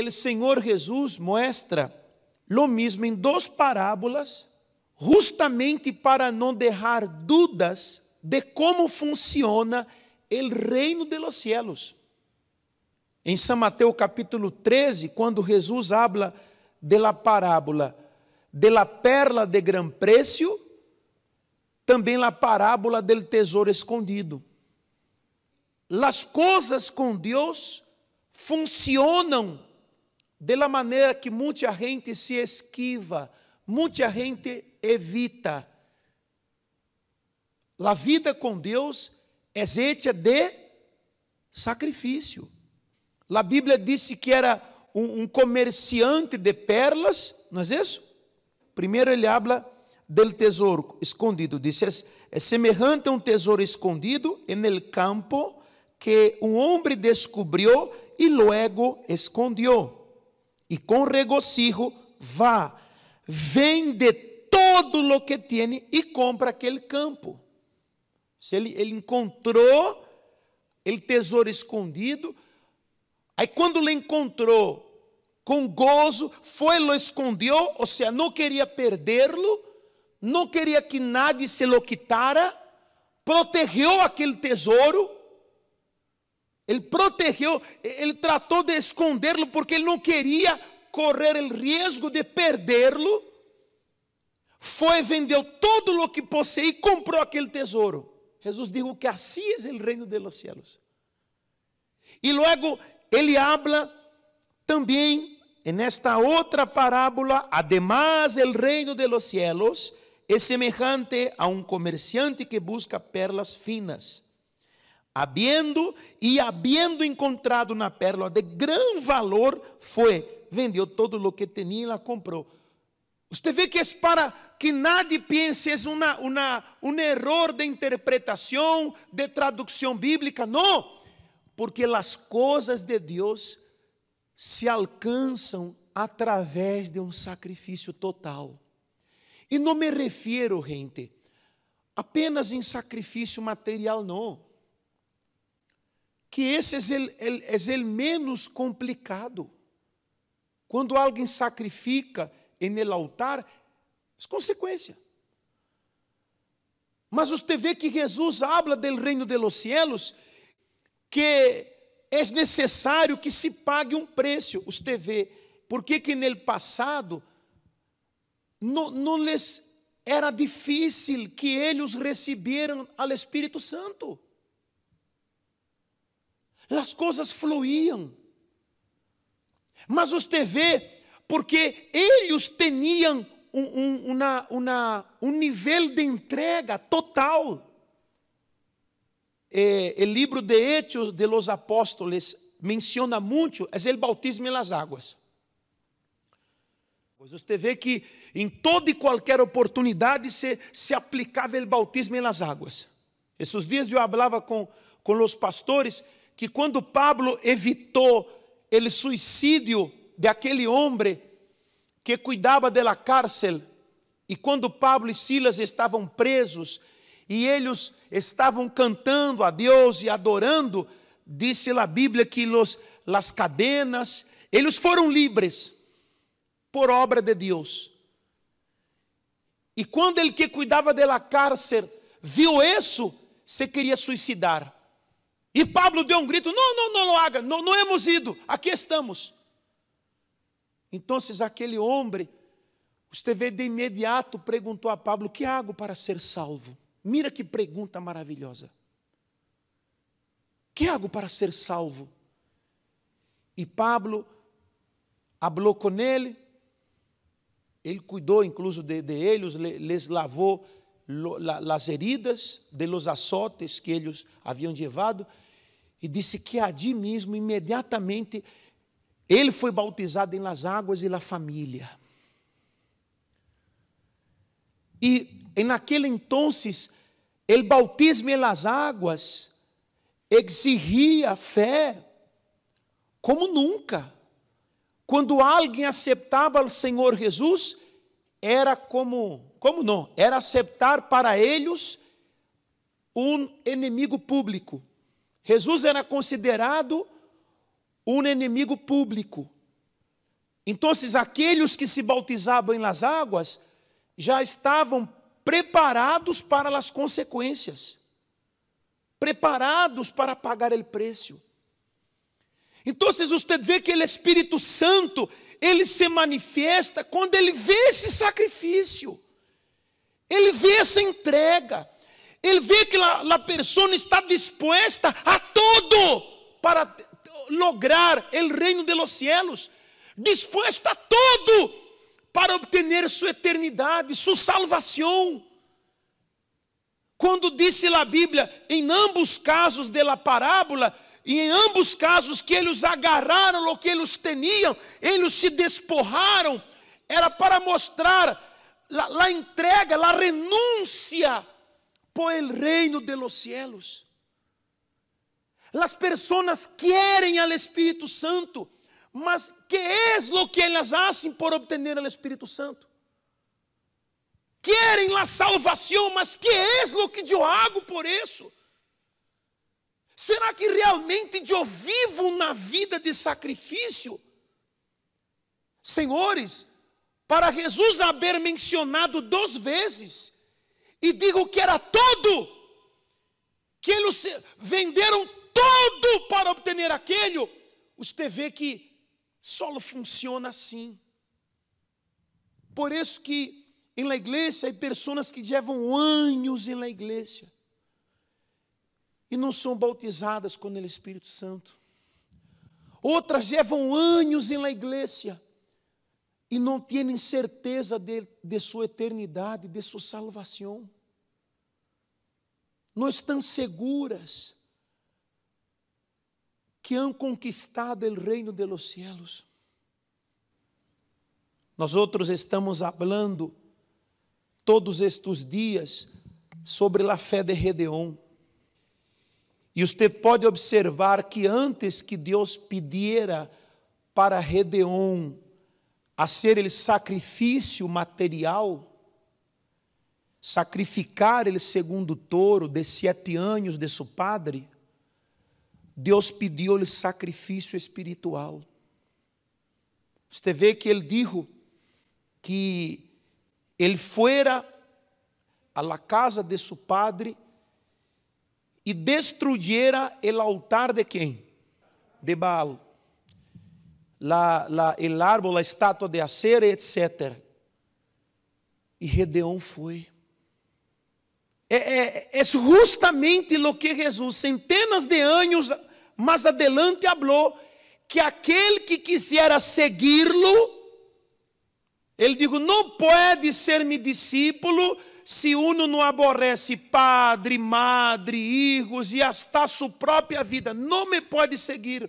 o Senhor Jesus mostra lo mesmo em duas parábolas, justamente para não derrar dúvidas de como funciona o reino de los cielos. Em São Mateus capítulo 13, quando Jesus habla de la parábola de la perla de gran precio, também la parábola del tesouro escondido. Las coisas com Deus funcionam de la maneira que muita gente se esquiva, muita gente evita. La vida com Deus é hecha de sacrifício. La Bíblia disse que era um, um, comerciante de perlas, não é isso? Primeiro ele habla del tesouro escondido, disse, é, é, semelhante a um tesouro escondido en el campo que um homem descobriu e logo escondiu e com regocijo vá, vende todo o que tiene e compra aquele campo. Se ele, ele encontrou ele tesouro escondido, aí quando ele encontrou com gozo, foi lo escondeu, ou seja, não queria perdê-lo, não queria que nada se lo quitara, protegeu aquele tesouro, ele protegeu, ele tratou de escondê-lo porque ele não queria correr o risco de perdê-lo. Foi, vendeu tudo o que possuía e comprou aquele tesouro. Jesus disse que assim é o reino de los cielos. E logo ele habla também nesta outra parábola, además el reino de los cielos é semejante a um comerciante que busca perlas finas Habiendo e habiendo encontrado na pérola de grande valor, foi, vendeu todo o que tinha e la comprou. Você vê que é para que nadie pense é um erro de interpretação, de tradução bíblica, não, porque as coisas de Deus se alcançam através de um sacrifício total. E não me refiro, gente, apenas em sacrifício material, não que esse é, é, é o menos complicado. Quando alguém sacrifica em no altar, é consequência. Mas você vê que Jesus habla do reino de los cielos, que é necessário que se pague um preço. Você vê, porque que no passado não, não lhes era difícil que eles receberam ao Espírito Santo as coisas fluíam. Mas os TV, porque eles tinham um, um, uma, uma, um nível de entrega total. Eh, o livro de Hechos de los Apóstoles menciona muito é o bautismo em las águas. Pois você vê que em toda e qualquer oportunidade se, se aplicava o bautismo em las águas. Esses dias eu falava com, com os pastores que quando Pablo evitou o suicídio de aquele homem que cuidava da cárcel, e quando Pablo e Silas estavam presos, e eles estavam cantando a Deus e adorando, disse a Bíblia que los, las cadenas, eles foram livres por obra de Deus. E quando ele que cuidava da cárcel viu isso, se queria suicidar. E Pablo deu um grito: Não, não, não lo haga, não, não hemos ido, aqui estamos. Então, aquele homem, Esteve de imediato perguntou a Pablo: Que hago para ser salvo? Mira que pergunta maravilhosa. Que hago para ser salvo? E Pablo falou com ele, ele cuidou incluso de, de eles, les lavou las heridas de los azotes que eles haviam levado, e disse que ali mesmo, imediatamente, ele foi bautizado em las águas e la família. E en aquele entonces, el bautismo em las águas exigia fé como nunca. Quando alguém aceitava o Senhor Jesus, era como como não? Era aceitar para eles um inimigo público. Jesus era considerado um inimigo público. Então, aqueles que se bautizavam nas águas já estavam preparados para as consequências, preparados para pagar o preço. Então, você vê que o Espírito Santo ele se manifesta quando ele vê esse sacrifício. Ele vê essa entrega. Ele vê que a pessoa está disposta a tudo para lograr o reino de los cielos. Disposta a tudo para obter sua eternidade, sua salvação. Quando disse a Bíblia, em ambos casos da parábola, e em ambos casos que eles agarraram o que eles tinham, eles se desporraram, era para mostrar la, la entrega, la renuncia por el reino de los cielos. Las personas quieren al Espírito Santo, mas que es lo que ellas hacen por obtener al Espírito Santo? Querem la salvação, mas que es lo que eu hago por isso? Será que realmente eu vivo na vida de sacrifício? Senhores, para Jesus haver mencionado duas vezes, e digo que era todo, que eles venderam todo para obter aquele, você vê que solo funciona assim. Por isso que em la igreja há pessoas que levam anos em la igreja e não são bautizadas com o Espírito Santo. Outras levam anos em la igreja e não têm certeza de, de sua eternidade, de sua salvação. Não estão seguras que han conquistado o reino de los cielos. Nós outros estamos falando todos estes dias sobre a fé de Redeon. E você pode observar que antes que Deus pediera para Redeon a ser ele sacrifício material, sacrificar ele segundo o touro de sete anos de seu padre, Deus pediu-lhe sacrifício espiritual. Você vê que ele disse que ele fuera a la casa de seu padre e destruíra o altar de quem? De Baal la, la, el árbol, la estatua de acer etc. E Redeão foi. É, é, é justamente o que Jesus, centenas de anos mais adelante, falou: que aquele que quisiera segui-lo, ele digo, não pode ser meu discípulo se uno não aborrece padre, madre, hijos e hasta sua própria vida. Não me pode seguir.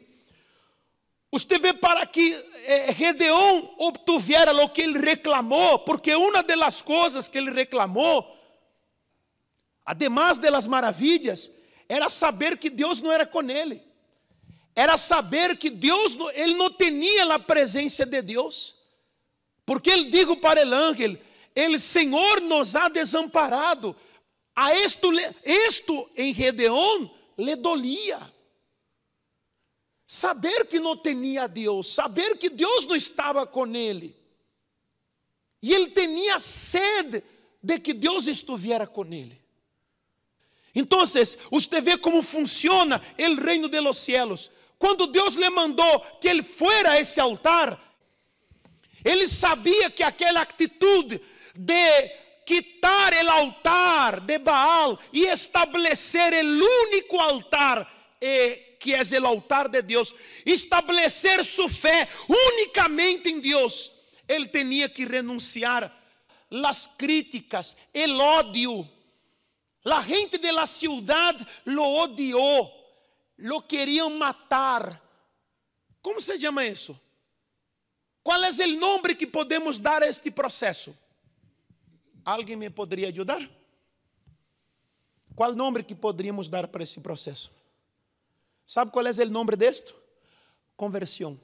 Você vê para que Redeão eh, obtuviera o que ele reclamou, porque uma das coisas que ele reclamou, además das maravilhas, era saber que Deus não era com ele. Era saber que Deus, ele não tinha a presença de Deus. Porque ele digo para o ángel, ele Senhor nos ha desamparado. A isto, isto em Redeão, le dolia saber que não tinha Deus, saber que Deus não estava com ele. E ele tinha sede de que Deus estivesse com ele. Então, você vê como funciona o reino de los cielos. Quando Deus lhe mandou que ele fuera a esse altar, ele sabia que aquela atitude de quitar o altar de Baal e estabelecer o único altar é que és o altar de Deus, estabelecer sua fé unicamente em Deus, ele tinha que renunciar às críticas, el ódio. A gente de la ciudad lo odiou, lo queriam matar. Como se chama isso? Qual é o nome que podemos dar a este processo? Alguém me poderia ajudar? Qual nome que poderíamos dar para esse processo? ¿Sabe qual é o nome disto? Conversão. Conversión.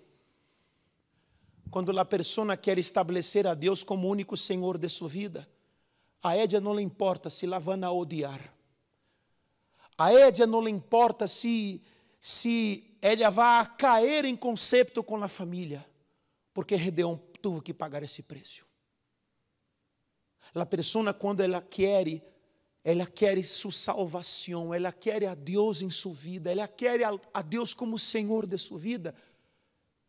Quando a pessoa quer estabelecer a Deus como único Senhor de sua vida, a Edja não lhe importa se la van a odiar. A Edja não lhe importa se se ela vai cair em conceito com a família, porque Redeão teve que pagar esse preço. A pessoa quando ela quer ela quer sua salvação, ela quer a Deus em sua vida, ela quer a Deus como Senhor de sua vida.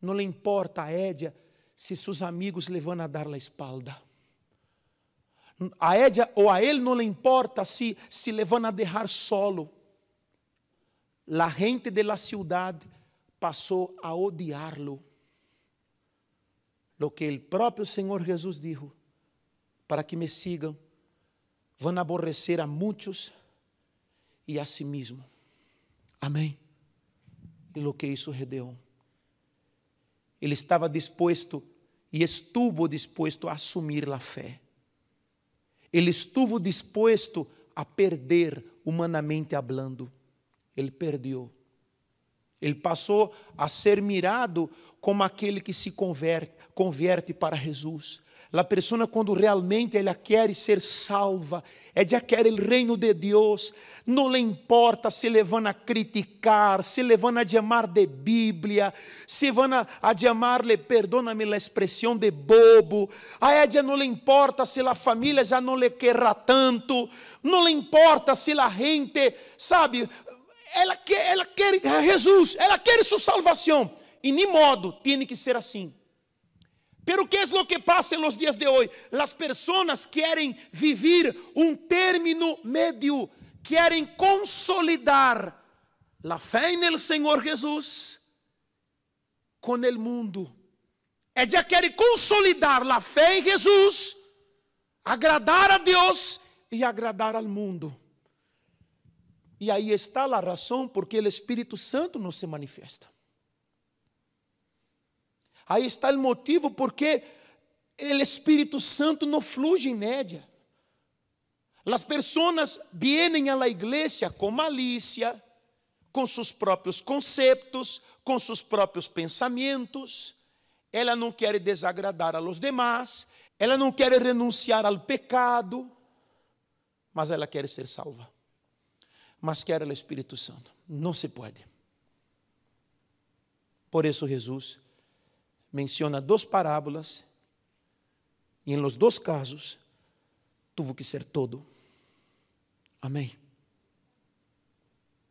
Não lhe importa a Édia se seus amigos lhe vão a dar a espalda. A Édia ou a ele não lhe importa se se levam a deixar solo. La gente de la cidade passou a odiá-lo. Lo que o próprio Senhor Jesus disse: para que me sigam vão aborrecer a muitos e a si mesmo. Amém. E o que isso Gedeão. Ele estava disposto e estuvo disposto a assumir a fé. Ele estuvo disposto a perder, humanamente hablando. Ele perdeu. Ele passou a ser mirado como aquele que se converte, converte para Jesus, a pessoa quando realmente ela quer ser salva, é de quer o reino de Deus. Não lhe importa se levando a criticar, se levando a chamar de Bíblia, se levando a, le perdona me a expressão de bobo, a ella não lhe importa se a família já não lhe querrá tanto, Não lhe importa se a gente, sabe, ela quer, ela quer Jesus, ela quer sua salvação. E nem modo, tem que ser assim. Pero que es lo que pasa en los días de hoy? Las personas quieren vivir un término medio, quieren consolidar la fe en el Señor Jesús con el mundo. Ella quiere consolidar la fe en Jesús, agradar a Dios y agradar al mundo. E aí está a razão porque o Espírito Santo não se manifesta. Aí está o motivo porque o Espírito Santo não flui em média. As pessoas vêm à igreja com malícia, com seus próprios conceitos, com seus próprios pensamentos. Ela não quer desagradar a los demás, ela não quer renunciar ao pecado, mas ela quer ser salva. Mas quer o Espírito Santo. Não se pode. Por isso Jesus menciona duas parábolas e em los dois casos tuvo que ser todo. Amém.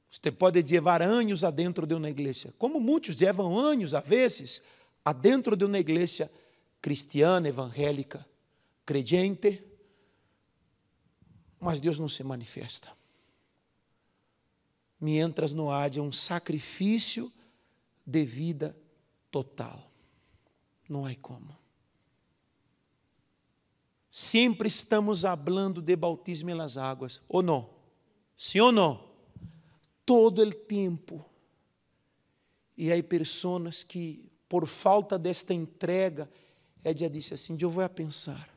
Você pode levar anos adentro de uma igreja, como muitos levam anos, a vezes, adentro de uma igreja cristiana, evangélica, crente, mas Deus não se manifesta. Mientras não de um sacrifício de vida total. Não há como. Sempre estamos hablando de bautismo nas águas, ou não? Sim ou não? Todo o tempo. E há pessoas que, por falta desta entrega, é dia disse assim: eu vou a pensar.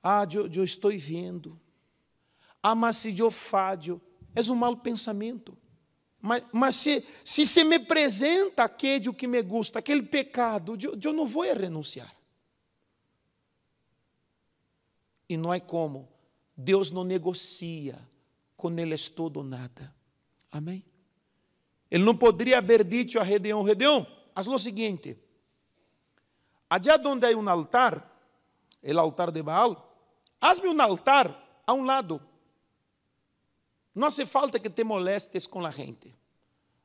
Ah, eu, estou vendo. Ah, mas se eu fadio, é um mau pensamento. Mas, mas se, se se me apresenta aquele que me gusta, aquele pecado, eu, eu não vou é renunciar. E não é como. Deus não negocia com eles todo ou nada. Amém? Ele não poderia haver dito a Redeão: Redeão, faz o seguinte. Allá onde há um altar, o altar de Baal, hazme um altar a um lado não hace falta que te molestes com a gente.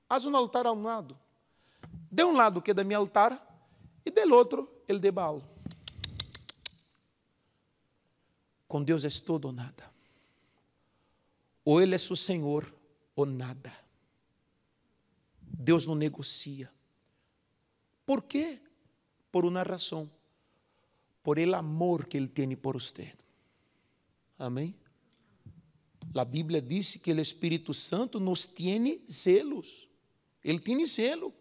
Haz um altar a um lado. De um lado que é da minha altar e del outro el de Baal. Com Deus é tudo ou nada. Ou Ele é seu Senhor ou nada. Deus não negocia. Por quê? Por uma razão. Por el amor que Ele tem por você. Amém? A Bíblia diz que o Espírito Santo nos tem zelos. Ele tem zelo.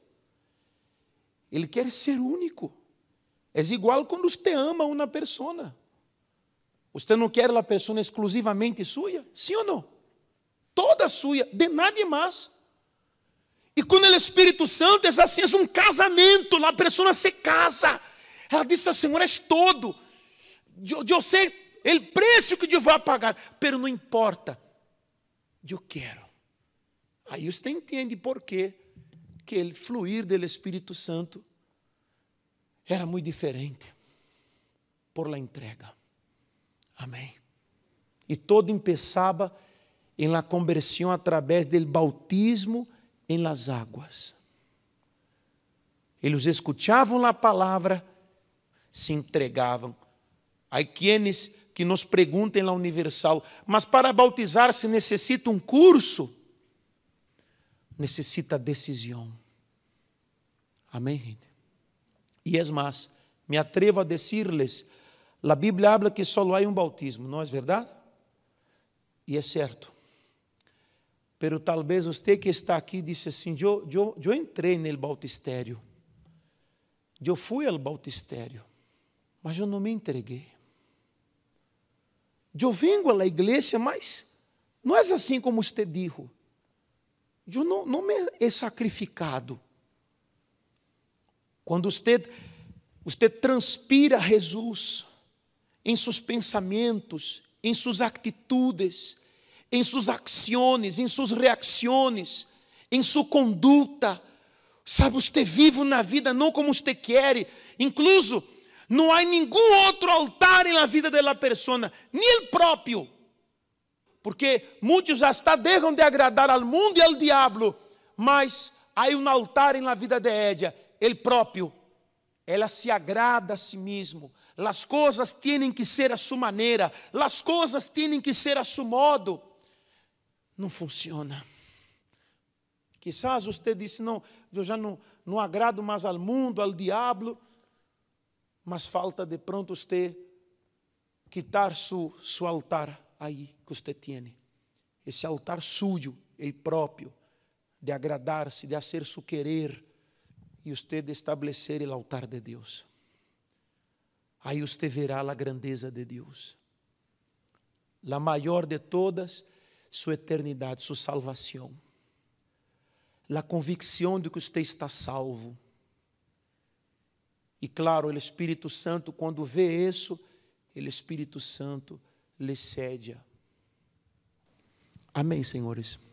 Ele quer ser único. É igual quando você ama uma pessoa. Você não quer a pessoa exclusivamente sua? Sim ou não? Toda sua, de nada mais. E quando o Espírito Santo é assim, é um casamento, a pessoa se casa. Ela diz: Senhor, és todo. Eu, eu sei o preço que eu vou pagar, pero não importa, eu quero. Aí você entende por quê que o fluir do Espírito Santo era muito diferente por la entrega. Amém. E todo empeçava em la conversão através do bautismo em las águas. Eles escutavam a palavra, se entregavam. Aí quienes que nos perguntem lá Universal, mas para bautizar-se necessita um curso? Necessita decisão. Amém, gente? E é mais, me atrevo a dizer-lhes, a Bíblia habla que só há um bautismo, não é verdade? E é certo. Pero talvez você que está aqui disse assim: eu, eu, eu entrei no bautistério, eu fui ao bautistério, mas eu não me entreguei. Eu venho à igreja, mas não é assim como você dijo. Eu não, não me he sacrificado. Quando você, você transpira Jesus em seus pensamentos, em suas atitudes, em suas ações, em suas reações, em sua conduta. Sabe, você vive na vida não como você quer, incluso não há nenhum outro altar na la vida de pessoa, persona, ni el próprio, Porque muitos hasta dejan de agradar al mundo e ao diabo, mas há um altar na la vida de Edia, el próprio. Ela se agrada a si mesmo. As coisas têm que ser a sua maneira, as coisas têm que ser a seu modo. Não funciona. Quizás você disse: Não, eu já não, não agrado mais ao mundo, ao diabo mas falta de pronto você quitar seu altar aí que você tem. Esse altar sujo, ele próprio, de agradar-se, de fazer seu querer, e você estabelecer o altar de Deus. Aí você verá a grandeza de Deus. a maior de todas, sua eternidade, sua salvação. a convicção de que você está salvo e claro, o Espírito Santo, quando vê isso, o Espírito Santo lhe cede. Amém, senhores.